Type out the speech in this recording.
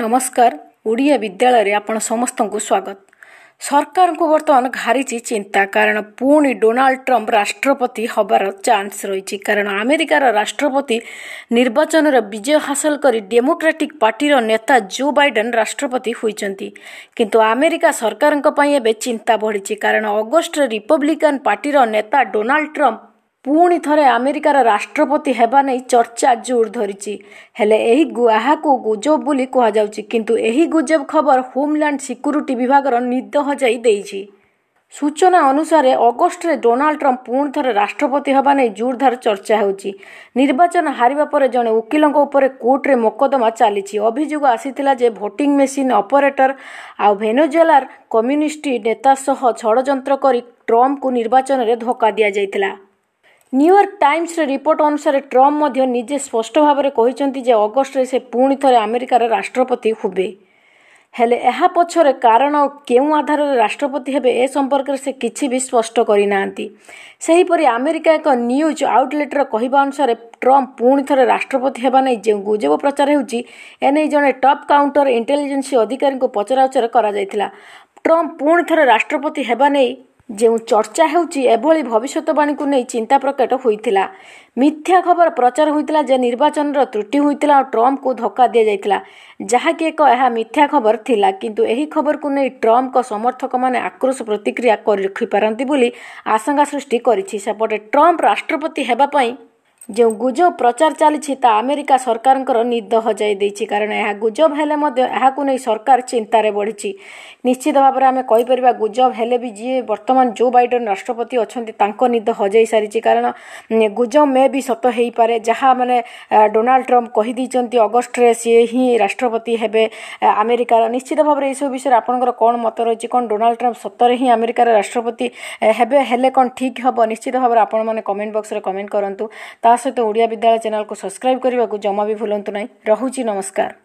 ନମସ୍କାର ଓଡ଼ିଆ ବିଦ୍ୟାଳୟରେ ଆପଣ ସମସ୍ତଙ୍କୁ ସ୍ୱାଗତ ସରକାରଙ୍କୁ ବର୍ତ୍ତମାନ ଘାରିଛି ଚିନ୍ତା କାରଣ ପୁଣି ଡୋନାଲ୍ଡ ଟ୍ରମ୍ପ ରାଷ୍ଟ୍ରପତି ହେବାର ଚାନ୍ସ ରହିଛି କାରଣ ଆମେରିକାର ରାଷ୍ଟ୍ରପତି ନିର୍ବାଚନରେ ବିଜୟ ହାସଲ କରି ଡେମୋକ୍ରାଟିକ୍ ପାର୍ଟିର ନେତା ଜୋ ବାଇଡେନ୍ ରାଷ୍ଟ୍ରପତି ହୋଇଛନ୍ତି କିନ୍ତୁ ଆମେରିକା ସରକାରଙ୍କ ପାଇଁ ଏବେ ଚିନ୍ତା ବଢ଼ିଛି କାରଣ ଅଗଷ୍ଟରେ ରିପବ୍ଲିକାନ୍ ପାର୍ଟିର ନେତା ଡୋନାଲ୍ଡ ଟ୍ରମ୍ପ ପୁଣି ଥରେ ଆମେରିକାର ରାଷ୍ଟ୍ରପତି ହେବା ନେଇ ଚର୍ଚ୍ଚା ଜୋର ଧରିଛି ହେଲେ ଏହି ଏହାକୁ ଗୁଜବ ବୋଲି କୁହାଯାଉଛି କିନ୍ତୁ ଏହି ଗୁଜବ ଖବର ହୋମଲ୍ୟାଣ୍ଡ ସିକ୍ୟୁରିଟି ବିଭାଗର ନିଦ ହଜାଇ ଦେଇଛି ସୂଚନା ଅନୁସାରେ ଅଗଷ୍ଟରେ ଡୋନାଲ୍ଡ ଟ୍ରମ୍ପ ପୁଣି ଥରେ ରାଷ୍ଟ୍ରପତି ହେବା ନେଇ ଜୋରଧାର ଚର୍ଚ୍ଚା ହେଉଛି ନିର୍ବାଚନ ହାରିବା ପରେ ଜଣେ ଓକିଲଙ୍କ ଉପରେ କୋର୍ଟରେ ମକଦ୍ଦମା ଚାଲିଛି ଅଭିଯୋଗ ଆସିଥିଲା ଯେ ଭୋଟିଂ ମେସିନ୍ ଅପରେଟର ଆଉ ଭେନେଜୁଏଲାର କମ୍ୟୁନିଷ୍ଟ ନେତା ସହ ଷଡ଼ଯନ୍ତ୍ର କରି ଟ୍ରମ୍ପଙ୍କୁ ନିର୍ବାଚନରେ ଧୋକା ଦିଆଯାଇଥିଲା ନ୍ୟୁୟର୍କ ଟାଇମ୍ସର ରିପୋର୍ଟ ଅନୁସାରେ ଟ୍ରମ୍ପ ମଧ୍ୟ ନିଜେ ସ୍ପଷ୍ଟ ଭାବରେ କହିଛନ୍ତି ଯେ ଅଗଷ୍ଟରେ ସେ ପୁଣି ଥରେ ଆମେରିକାର ରାଷ୍ଟ୍ରପତି ହେବେ ହେଲେ ଏହା ପଛରେ କାରଣ କେଉଁ ଆଧାରରେ ରାଷ୍ଟ୍ରପତି ହେବେ ଏ ସମ୍ପର୍କରେ ସେ କିଛି ବି ସ୍ପଷ୍ଟ କରିନାହାନ୍ତି ସେହିପରି ଆମେରିକା ଏକ ନ୍ୟୁଜ୍ ଆଉଟଲେଟ୍ର କହିବା ଅନୁସାରେ ଟ୍ରମ୍ପ ପୁଣି ଥରେ ରାଷ୍ଟ୍ରପତି ହେବା ନେଇ ଯେଉଁ ଗୁଜବ ପ୍ରଚାର ହେଉଛି ଏନେଇ ଜଣେ ଟପ୍ କାଉଣ୍ଟର ଇଣ୍ଟେଲିଜେନ୍ସି ଅଧିକାରୀଙ୍କୁ ପଚରାଉଚରା କରାଯାଇଥିଲା ଟ୍ରମ୍ପ ପୁଣି ଥରେ ରାଷ୍ଟ୍ରପତି ହେବା ନେଇ ଯେଉଁ ଚର୍ଚ୍ଚା ହେଉଛି ଏଭଳି ଭବିଷ୍ୟତବାଣୀକୁ ନେଇ ଚିନ୍ତା ପ୍ରକଟ ହୋଇଥିଲା ମିଥ୍ୟା ଖବର ପ୍ରଚାର ହୋଇଥିଲା ଯେ ନିର୍ବାଚନର ତ୍ରୁଟି ହୋଇଥିଲା ଓ ଟ୍ରମ୍ପଙ୍କୁ ଧକ୍କା ଦିଆଯାଇଥିଲା ଯାହାକି ଏକ ଏହା ମିଥ୍ୟା ଖବର ଥିଲା କିନ୍ତୁ ଏହି ଖବରକୁ ନେଇ ଟ୍ରମ୍ପଙ୍କ ସମର୍ଥକମାନେ ଆକ୍ରୋଶ ପ୍ରତିକ୍ରିୟା କରି ରଖିପାରନ୍ତି ବୋଲି ଆଶଙ୍କା ସୃଷ୍ଟି କରିଛି ସେପଟେ ଟ୍ରମ୍ପ ରାଷ୍ଟ୍ରପତି ହେବା ପାଇଁ ଯେଉଁ ଗୁଜବ ପ୍ରଚାର ଚାଲିଛି ତାହା ଆମେରିକା ସରକାରଙ୍କର ନିଦ ହଜାଇ ଦେଇଛି କାରଣ ଏହା ଗୁଜବ ହେଲେ ମଧ୍ୟ ଏହାକୁ ନେଇ ସରକାର ଚିନ୍ତାରେ ବଢ଼ିଛି ନିଶ୍ଚିତ ଭାବରେ ଆମେ କହିପାରିବା ଗୁଜବ ହେଲେ ବି ଯିଏ ବର୍ତ୍ତମାନ ଜୋ ବାଇଡ଼େନ୍ ରାଷ୍ଟ୍ରପତି ଅଛନ୍ତି ତାଙ୍କ ନିଦ ହଜାଇ ସାରିଛି କାରଣ ଗୁଜବ ମେ ବି ସତ ହେଇପାରେ ଯାହା ମାନେ ଡୋନାଲ୍ଡ ଟ୍ରମ୍ପ କହିଦେଇଛନ୍ତି ଅଗଷ୍ଟରେ ସିଏ ହିଁ ରାଷ୍ଟ୍ରପତି ହେବେ ଆମେରିକାର ନିଶ୍ଚିତ ଭାବରେ ଏସବୁ ବିଷୟରେ ଆପଣଙ୍କର କ'ଣ ମତ ରହିଛି କ'ଣ ଡୋନାଲ୍ଡ ଟ୍ରମ୍ପ ସତରେ ହିଁ ଆମେରିକାର ରାଷ୍ଟ୍ରପତି ହେବେ ହେଲେ କ'ଣ ଠିକ୍ ହେବ ନିଶ୍ଚିତ ଭାବରେ ଆପଣମାନେ କମେଣ୍ଟ ବକ୍ସରେ କମେଣ୍ଟ କରନ୍ତୁ ତା ତା ସହିତ ଓଡ଼ିଆ ବିଦ୍ୟାଳୟ ଚ୍ୟାନେଲକୁ ସବସ୍କ୍ରାଇବ୍ କରିବାକୁ ଜମା ବି ଭୁଲନ୍ତୁ ନାହିଁ ରହୁଛି ନମସ୍କାର